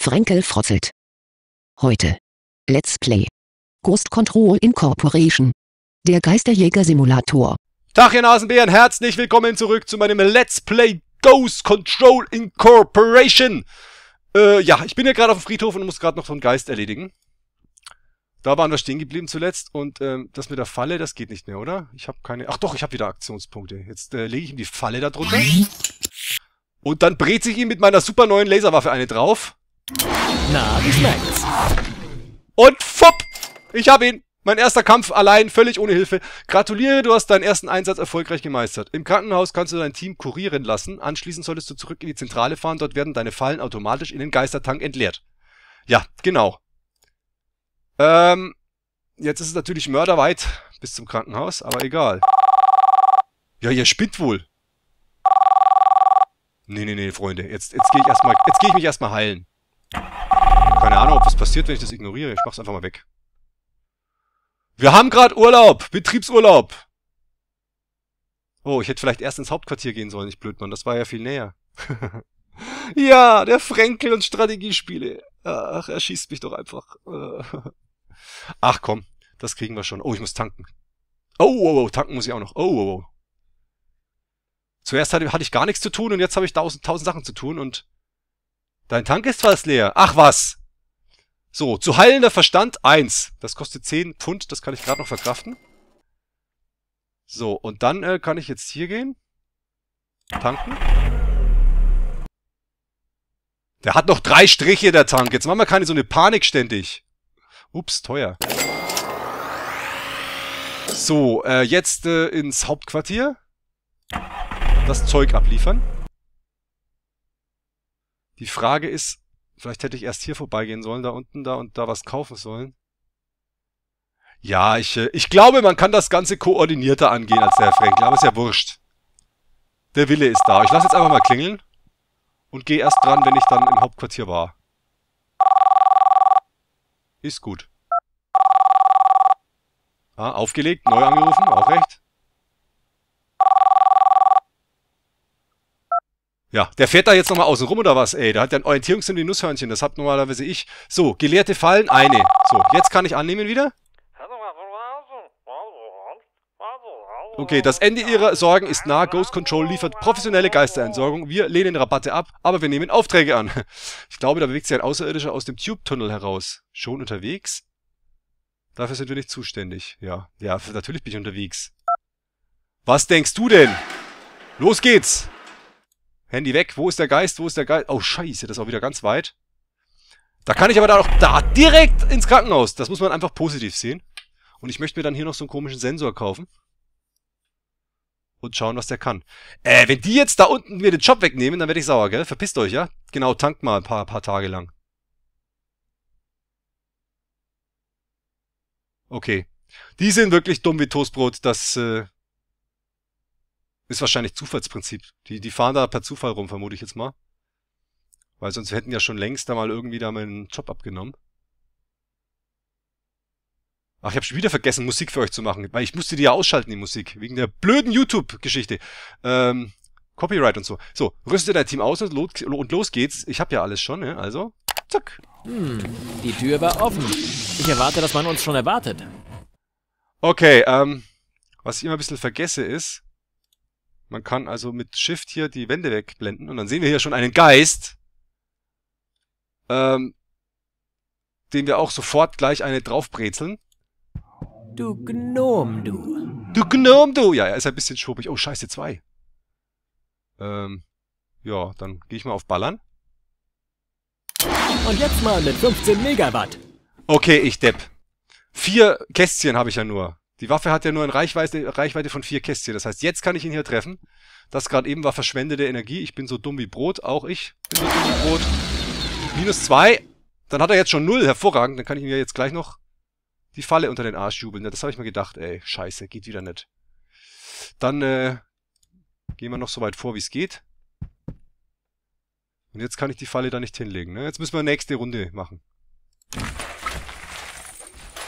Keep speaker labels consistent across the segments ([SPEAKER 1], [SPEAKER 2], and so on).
[SPEAKER 1] Frenkel frotzelt. Heute. Let's Play. Ghost Control Incorporation. Der Geisterjäger-Simulator. Tag ihr Nasenbären, herzlich willkommen zurück zu meinem Let's Play Ghost Control Incorporation. Äh, ja, ich bin ja gerade auf dem Friedhof und muss gerade noch so einen Geist erledigen. Da waren wir stehen geblieben zuletzt und ähm, das mit der Falle, das geht nicht mehr, oder? Ich habe keine... Ach doch, ich habe wieder Aktionspunkte. Jetzt äh, lege ich ihm die Falle da drunter. Hm? Und dann brät sich ihm mit meiner super neuen Laserwaffe eine drauf. Na, wie schmeckt's? Und fupp! Ich hab ihn! Mein erster Kampf allein, völlig ohne Hilfe. Gratuliere, du hast deinen ersten Einsatz erfolgreich gemeistert. Im Krankenhaus kannst du dein Team kurieren lassen. Anschließend solltest du zurück in die Zentrale fahren. Dort werden deine Fallen automatisch in den Geistertank entleert. Ja, genau. Ähm, jetzt ist es natürlich mörderweit bis zum Krankenhaus, aber egal. Ja, ihr spinnt wohl. Nee, nee, nee, Freunde. Jetzt, jetzt gehe ich erstmal, ich mich erstmal heilen. Keine Ahnung, ob was passiert, wenn ich das ignoriere. Ich mach's einfach mal weg. Wir haben gerade Urlaub! Betriebsurlaub! Oh, ich hätte vielleicht erst ins Hauptquartier gehen sollen, nicht Blödmann. Das war ja viel näher. ja, der Fränkel und Strategiespiele. Ach, er schießt mich doch einfach. Ach komm, das kriegen wir schon. Oh, ich muss tanken. Oh, oh, oh, oh, tanken muss ich auch noch. Oh, oh, oh. Zuerst hatte, hatte ich gar nichts zu tun und jetzt habe ich tausend, tausend Sachen zu tun und... Dein Tank ist fast leer. Ach was! So, zu heilender Verstand 1. Das kostet 10 Pfund, das kann ich gerade noch verkraften. So, und dann äh, kann ich jetzt hier gehen. Tanken. Der hat noch drei Striche, der Tank. Jetzt machen wir keine so eine Panik ständig. Ups, teuer. So, äh, jetzt äh, ins Hauptquartier. Das Zeug abliefern. Die Frage ist, Vielleicht hätte ich erst hier vorbeigehen sollen, da unten, da und da was kaufen sollen. Ja, ich, äh, ich glaube, man kann das Ganze koordinierter angehen als der Herr Frenkl, aber ist ja wurscht. Der Wille ist da. Ich lasse jetzt einfach mal klingeln und gehe erst dran, wenn ich dann im Hauptquartier war. Ist gut. Ah, aufgelegt, neu angerufen, auch recht. Ja, der fährt da jetzt nochmal außen rum oder was, ey? Der hat ja ein Orientierungssinn wie Nusshörnchen, das hab normalerweise ich. So, gelehrte Fallen, eine. So, jetzt kann ich annehmen wieder. Okay, das Ende ihrer Sorgen ist nah. Ghost Control liefert professionelle Geisterentsorgung. Wir lehnen Rabatte ab, aber wir nehmen Aufträge an. Ich glaube, da bewegt sich ein Außerirdischer aus dem Tube-Tunnel heraus. Schon unterwegs? Dafür sind wir nicht zuständig. Ja, ja, natürlich bin ich unterwegs. Was denkst du denn? Los geht's! Handy weg. Wo ist der Geist? Wo ist der Geist? Oh, scheiße, das ist auch wieder ganz weit. Da kann ich aber dann auch da direkt ins Krankenhaus. Das muss man einfach positiv sehen. Und ich möchte mir dann hier noch so einen komischen Sensor kaufen. Und schauen, was der kann. Äh, wenn die jetzt da unten mir den Job wegnehmen, dann werde ich sauer, gell? Verpisst euch, ja? Genau, tankt mal ein paar, paar Tage lang. Okay. Die sind wirklich dumm wie Toastbrot. Das äh, ist wahrscheinlich Zufallsprinzip. Die, die fahren da per Zufall rum, vermute ich jetzt mal. Weil sonst hätten ja schon längst da mal irgendwie da meinen Job abgenommen. Ach, ich habe schon wieder vergessen, Musik für euch zu machen, weil ich musste die ja ausschalten, die Musik, wegen der blöden YouTube-Geschichte. Ähm, Copyright und so. So, rüstet dein Team aus und, los geht's. Ich hab ja alles schon, ne? Also, zack. Hm, die Tür war offen. Ich erwarte, dass man uns schon erwartet. Okay, ähm, was ich immer ein bisschen vergesse ist, man kann also mit Shift hier die Wände wegblenden und dann sehen wir hier schon einen Geist, ähm, den wir auch sofort gleich eine draufbrezeln. Du Gnom, du. Du Gnom, du. Ja, er ist ein bisschen schubig. Oh, scheiße, zwei. Ähm, ja, dann gehe ich mal auf Ballern. Und jetzt mal mit 15 Megawatt. Okay, ich depp. Vier Kästchen habe ich ja nur. Die Waffe hat ja nur eine Reichweite, Reichweite von vier Kästchen. Das heißt, jetzt kann ich ihn hier treffen. Das gerade eben war verschwendete Energie. Ich bin so dumm wie Brot. Auch ich bin so dumm wie Brot. Minus zwei. Dann hat er jetzt schon null. Hervorragend. Dann kann ich ihm ja jetzt gleich noch die Falle unter den Arsch jubeln. Das habe ich mir gedacht. Ey, scheiße. Geht wieder nicht. Dann äh, gehen wir noch so weit vor, wie es geht. Und jetzt kann ich die Falle da nicht hinlegen. Ne? Jetzt müssen wir nächste Runde machen.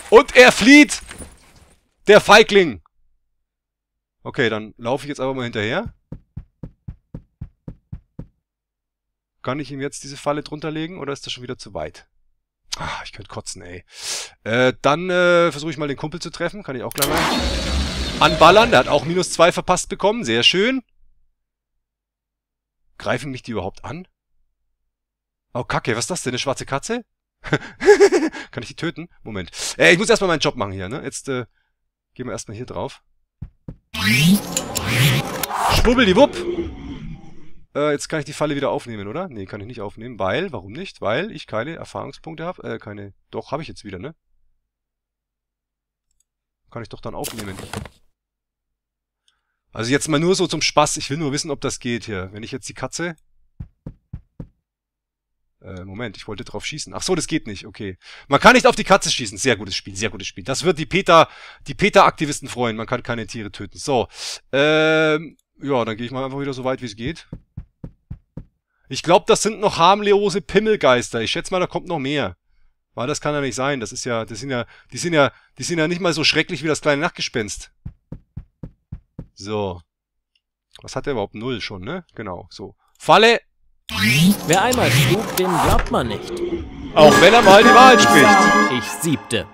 [SPEAKER 1] Und er flieht! Der Feigling! Okay, dann laufe ich jetzt aber mal hinterher. Kann ich ihm jetzt diese Falle drunter legen oder ist das schon wieder zu weit? Ah, ich könnte kotzen, ey. Äh, dann äh, versuche ich mal den Kumpel zu treffen. Kann ich auch gleich mal anballern. Der hat auch minus zwei verpasst bekommen. Sehr schön. Greifen mich die überhaupt an? Oh, kacke. Was ist das denn? Eine schwarze Katze? Kann ich die töten? Moment. Äh, ich muss erstmal meinen Job machen hier, ne? Jetzt, äh, Gehen wir erstmal hier drauf. Schwubbeldiwupp! Äh, jetzt kann ich die Falle wieder aufnehmen, oder? Nee, kann ich nicht aufnehmen, weil, warum nicht? Weil ich keine Erfahrungspunkte habe, äh, keine... Doch, habe ich jetzt wieder, ne? Kann ich doch dann aufnehmen. Also jetzt mal nur so zum Spaß, ich will nur wissen, ob das geht hier. Wenn ich jetzt die Katze äh, Moment, ich wollte drauf schießen. Ach so, das geht nicht. Okay. Man kann nicht auf die Katze schießen. Sehr gutes Spiel, sehr gutes Spiel. Das wird die Peter, die Peter-Aktivisten freuen. Man kann keine Tiere töten. So. Ähm, ja, dann gehe ich mal einfach wieder so weit, wie es geht. Ich glaube, das sind noch harmlose Pimmelgeister. Ich schätze mal, da kommt noch mehr. Weil das kann ja nicht sein. Das ist ja, das sind ja, die sind ja, die sind ja nicht mal so schrecklich wie das kleine Nachtgespenst. So. Was hat der überhaupt? Null schon, ne? Genau, so. Falle! Wer einmal schlug, den glaubt man nicht. Auch wenn er mal die Wahl spricht. Ich siebte.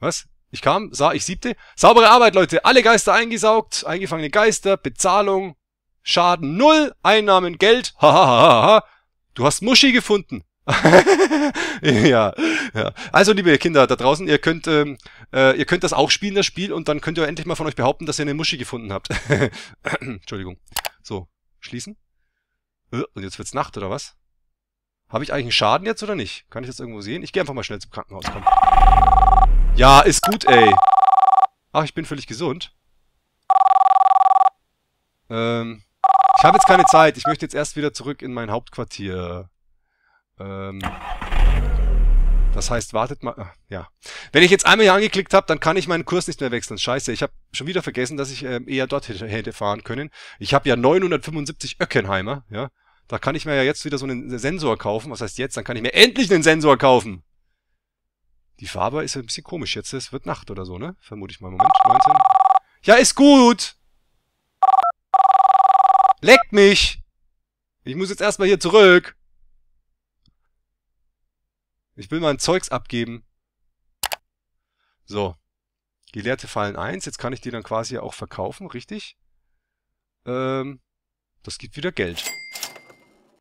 [SPEAKER 1] Was? Ich kam, sah, ich siebte. Saubere Arbeit, Leute. Alle Geister eingesaugt. Eingefangene Geister, Bezahlung, Schaden null, Einnahmen Geld. Hahaha. du hast Muschi gefunden. ja, ja. Also, liebe Kinder da draußen, ihr könnt, ähm, äh, ihr könnt das auch spielen, das Spiel, und dann könnt ihr endlich mal von euch behaupten, dass ihr eine Muschi gefunden habt. Entschuldigung. So, schließen. Äh, und jetzt wird's Nacht, oder was? Habe ich eigentlich einen Schaden jetzt oder nicht? Kann ich das irgendwo sehen? Ich gehe einfach mal schnell zum Krankenhaus, komm. Ja, ist gut, ey. Ach, ich bin völlig gesund. Ähm, ich habe jetzt keine Zeit. Ich möchte jetzt erst wieder zurück in mein Hauptquartier. Ähm, das heißt, wartet mal... Ah, ja. Wenn ich jetzt einmal hier angeklickt habe, dann kann ich meinen Kurs nicht mehr wechseln. Scheiße, ich habe schon wieder vergessen, dass ich ähm, eher dort hätte fahren können. Ich habe ja 975 Öckenheimer, ja. Da kann ich mir ja jetzt wieder so einen Sensor kaufen. Was heißt jetzt? Dann kann ich mir endlich einen Sensor kaufen. Die Farbe ist ja ein bisschen komisch jetzt. Es wird Nacht oder so, ne? Vermute ich mal. Moment, 19. Ja, ist gut! Leckt mich! Ich muss jetzt erstmal hier zurück. Ich will mein Zeugs abgeben. So. Gelehrte Fallen 1. Jetzt kann ich die dann quasi auch verkaufen, richtig? Ähm, das gibt wieder Geld.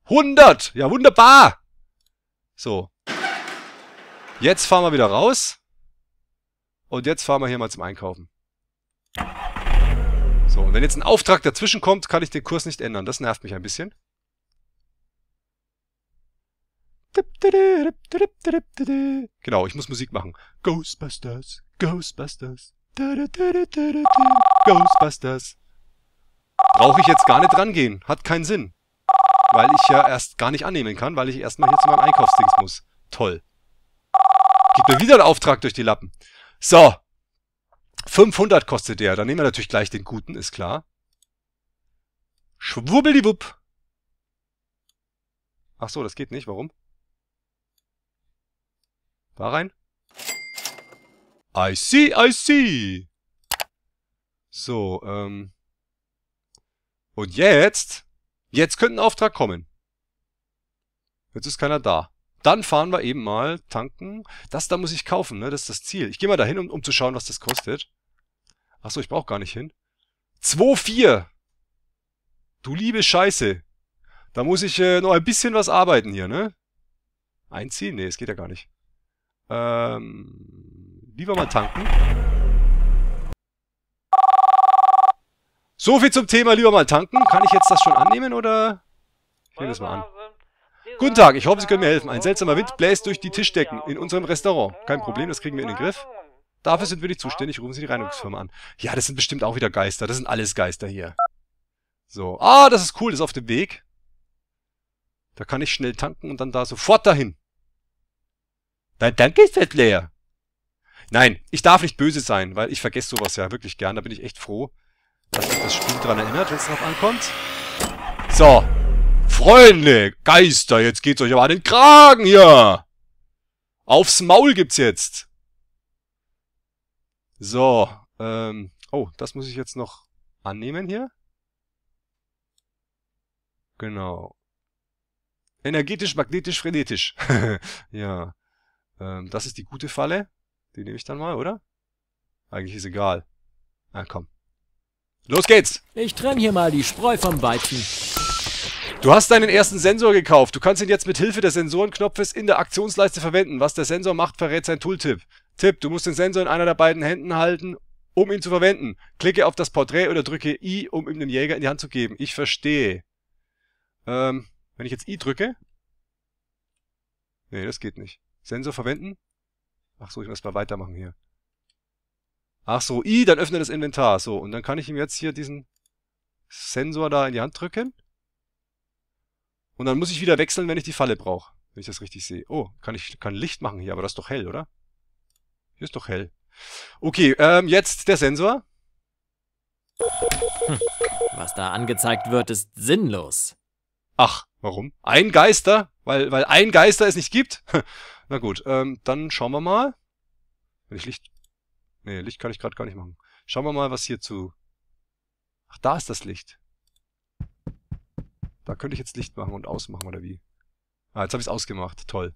[SPEAKER 1] 100! Ja, wunderbar! So. Jetzt fahren wir wieder raus. Und jetzt fahren wir hier mal zum Einkaufen. So, und wenn jetzt ein Auftrag dazwischen kommt, kann ich den Kurs nicht ändern. Das nervt mich ein bisschen. Genau, ich muss Musik machen. Ghostbusters, Ghostbusters, Ghostbusters. Brauche ich jetzt gar nicht rangehen. Hat keinen Sinn weil ich ja erst gar nicht annehmen kann, weil ich erstmal hier zu meinem Einkaufsdings muss. Toll. Gibt mir wieder einen Auftrag durch die Lappen. So. 500 kostet der. Dann nehmen wir natürlich gleich den guten, ist klar. Schwubbeldiwupp. Ach so, das geht nicht. Warum? War rein. I see, I see. So, ähm. Und jetzt Jetzt könnte ein Auftrag kommen. Jetzt ist keiner da. Dann fahren wir eben mal tanken. Das da muss ich kaufen, ne? Das ist das Ziel. Ich gehe mal dahin, um, um zu schauen, was das kostet. Achso, ich brauche gar nicht hin. 2,4! Du liebe Scheiße. Da muss ich äh, noch ein bisschen was arbeiten hier, ne? Einziehen? Ne, es geht ja gar nicht. Ähm, lieber mal tanken. So viel zum Thema lieber mal tanken. Kann ich jetzt das schon annehmen oder? Ich nehme das mal an. Guten Tag, ich hoffe, Sie können mir helfen. Ein seltsamer Wind bläst durch die Tischdecken in unserem Restaurant. Kein Problem, das kriegen wir in den Griff. Dafür sind wir nicht zuständig, rufen Sie die Reinigungsfirma an. Ja, das sind bestimmt auch wieder Geister. Das sind alles Geister hier. So. Ah, das ist cool, das ist auf dem Weg. Da kann ich schnell tanken und dann da sofort dahin. Dein Tank ist jetzt leer. Nein, ich darf nicht böse sein, weil ich vergesse sowas ja wirklich gern. Da bin ich echt froh dass sich das Spiel daran erinnert, wenn es drauf ankommt. So. Freunde, Geister, jetzt geht's euch aber an den Kragen hier. Aufs Maul gibt's jetzt. So, ähm, oh, das muss ich jetzt noch annehmen hier. Genau. Energetisch, magnetisch, frenetisch. ja. Ähm, das ist die gute Falle. Die nehme ich dann mal, oder? Eigentlich ist egal. Na ah, komm. Los geht's! Ich trenne hier mal die Spreu vom Weizen. Du hast deinen ersten Sensor gekauft. Du kannst ihn jetzt mit Hilfe des Sensorenknopfes in der Aktionsleiste verwenden. Was der Sensor macht, verrät sein Tooltip. Tipp, du musst den Sensor in einer der beiden Händen halten, um ihn zu verwenden. Klicke auf das Porträt oder drücke I, um ihm den Jäger in die Hand zu geben. Ich verstehe. Ähm, wenn ich jetzt I drücke? Nee, das geht nicht. Sensor verwenden? Ach so, ich muss mal weitermachen hier. Ach so, I, dann öffne das Inventar. So, und dann kann ich ihm jetzt hier diesen Sensor da in die Hand drücken. Und dann muss ich wieder wechseln, wenn ich die Falle brauche. Wenn ich das richtig sehe. Oh, kann ich kann Licht machen hier, aber das ist doch hell, oder? Hier ist doch hell. Okay, ähm, jetzt der Sensor. Hm, was da angezeigt wird, ist sinnlos. Ach, warum? Ein Geister? Weil, weil ein Geister es nicht gibt? Na gut, ähm, dann schauen wir mal. Wenn ich Licht Nee, Licht kann ich gerade gar nicht machen. Schauen wir mal, was hier zu... Ach, da ist das Licht. Da könnte ich jetzt Licht machen und ausmachen, oder wie? Ah, jetzt habe ich es ausgemacht. Toll.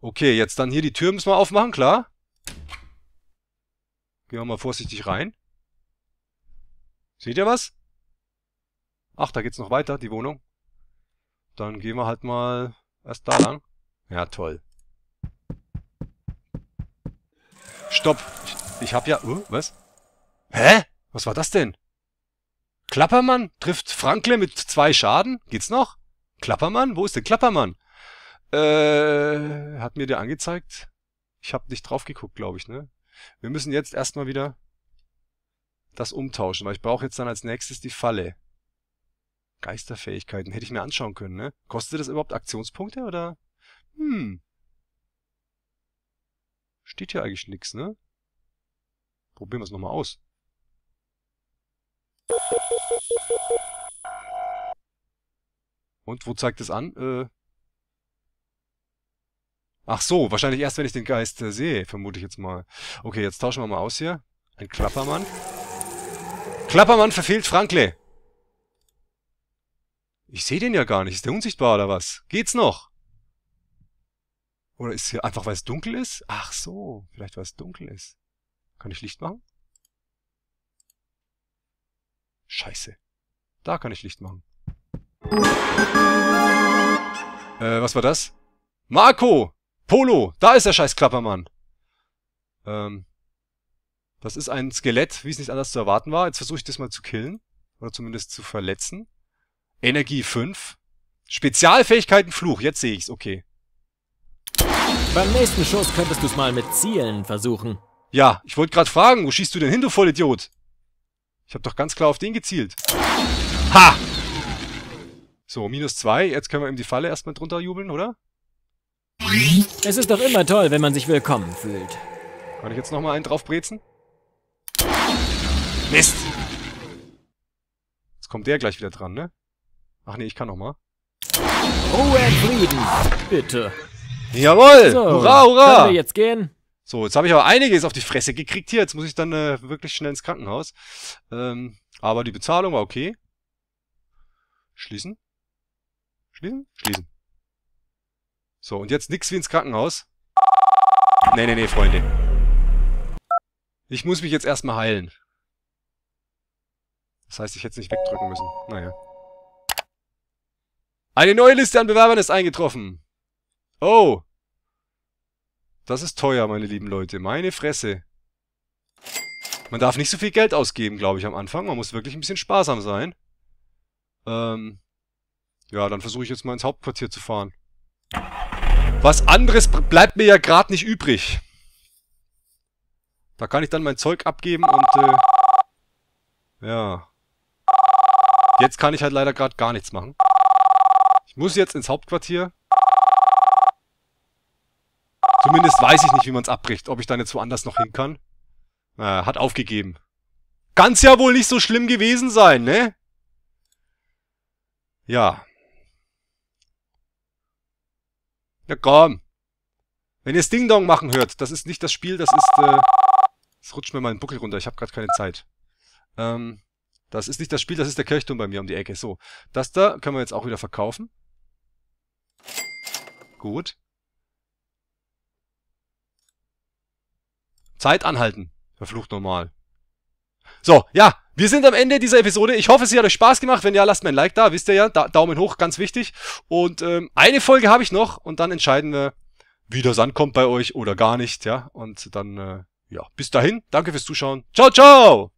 [SPEAKER 1] Okay, jetzt dann hier die Tür müssen wir aufmachen, klar. Gehen wir mal vorsichtig rein. Seht ihr was? Ach, da geht's noch weiter, die Wohnung. Dann gehen wir halt mal erst da lang. Ja, toll. Stopp. Ich, ich hab ja... Uh, was? Hä? Was war das denn? Klappermann trifft Franklin mit zwei Schaden. Geht's noch? Klappermann? Wo ist denn Klappermann? Äh, hat mir der angezeigt? Ich hab nicht drauf geguckt, glaube ich, ne? Wir müssen jetzt erstmal wieder das umtauschen, weil ich brauche jetzt dann als nächstes die Falle. Geisterfähigkeiten. Hätte ich mir anschauen können, ne? Kostet das überhaupt Aktionspunkte oder? Hm. Steht hier eigentlich nix, ne? Probieren wir es nochmal aus. Und wo zeigt es an? Äh Ach so, wahrscheinlich erst, wenn ich den Geist äh, sehe, vermute ich jetzt mal. Okay, jetzt tauschen wir mal aus hier. Ein Klappermann. Klappermann verfehlt Frankle. Ich sehe den ja gar nicht. Ist der unsichtbar oder was? Geht's noch? Oder ist hier einfach, weil es dunkel ist? Ach so, vielleicht weil es dunkel ist. Kann ich Licht machen? Scheiße. Da kann ich Licht machen. Äh, was war das? Marco! Polo! Da ist der scheiß Klappermann! Ähm, das ist ein Skelett, wie es nicht anders zu erwarten war. Jetzt versuche ich das mal zu killen. Oder zumindest zu verletzen. Energie 5. Spezialfähigkeiten Fluch. Jetzt sehe ich's. Okay. Beim nächsten Schuss könntest du es mal mit Zielen versuchen. Ja, ich wollte gerade fragen, wo schießt du denn hin, du Vollidiot? Ich habe doch ganz klar auf den gezielt. Ha! So, minus zwei. Jetzt können wir ihm die Falle erstmal drunter jubeln, oder? Es ist doch immer toll, wenn man sich willkommen fühlt. Kann ich jetzt nochmal einen draufbrezen? Mist! Jetzt kommt der gleich wieder dran, ne? Ach nee, ich kann nochmal. Ruhe in Frieden, bitte. Jawohl! So, hurra, hurra! Können wir jetzt gehen? So, jetzt habe ich aber einiges auf die Fresse gekriegt hier. Jetzt muss ich dann äh, wirklich schnell ins Krankenhaus. Ähm, aber die Bezahlung war okay. Schließen. Schließen? Schließen. So, und jetzt nix wie ins Krankenhaus. Nee, nee, nee, Freunde. Ich muss mich jetzt erstmal heilen. Das heißt, ich hätte es nicht wegdrücken müssen. Naja. Eine neue Liste an Bewerbern ist eingetroffen. Oh, das ist teuer, meine lieben Leute. Meine Fresse. Man darf nicht so viel Geld ausgeben, glaube ich, am Anfang. Man muss wirklich ein bisschen sparsam sein. Ähm, ja, dann versuche ich jetzt mal ins Hauptquartier zu fahren. Was anderes bleibt mir ja gerade nicht übrig. Da kann ich dann mein Zeug abgeben und, äh, ja. Jetzt kann ich halt leider gerade gar nichts machen. Ich muss jetzt ins Hauptquartier. Zumindest weiß ich nicht, wie man es abbricht. Ob ich dann jetzt woanders noch hin kann. Äh, hat aufgegeben. Kann's ja wohl nicht so schlimm gewesen sein, ne? Ja. Ja, komm. Wenn ihr es Ding Dong machen hört, das ist nicht das Spiel, das ist, äh... Es rutscht mir mal ein Buckel runter, ich habe gerade keine Zeit. Ähm, das ist nicht das Spiel, das ist der Kirchturm bei mir um die Ecke. So, das da können wir jetzt auch wieder verkaufen. Gut. Zeit anhalten. Verflucht normal. So, ja, wir sind am Ende dieser Episode. Ich hoffe, sie hat euch Spaß gemacht. Wenn ja, lasst mir ein Like da, wisst ihr ja. Da Daumen hoch, ganz wichtig. Und ähm, eine Folge habe ich noch und dann entscheiden wir, wie das ankommt bei euch oder gar nicht, ja. Und dann, äh, ja, bis dahin. Danke fürs Zuschauen. Ciao, ciao!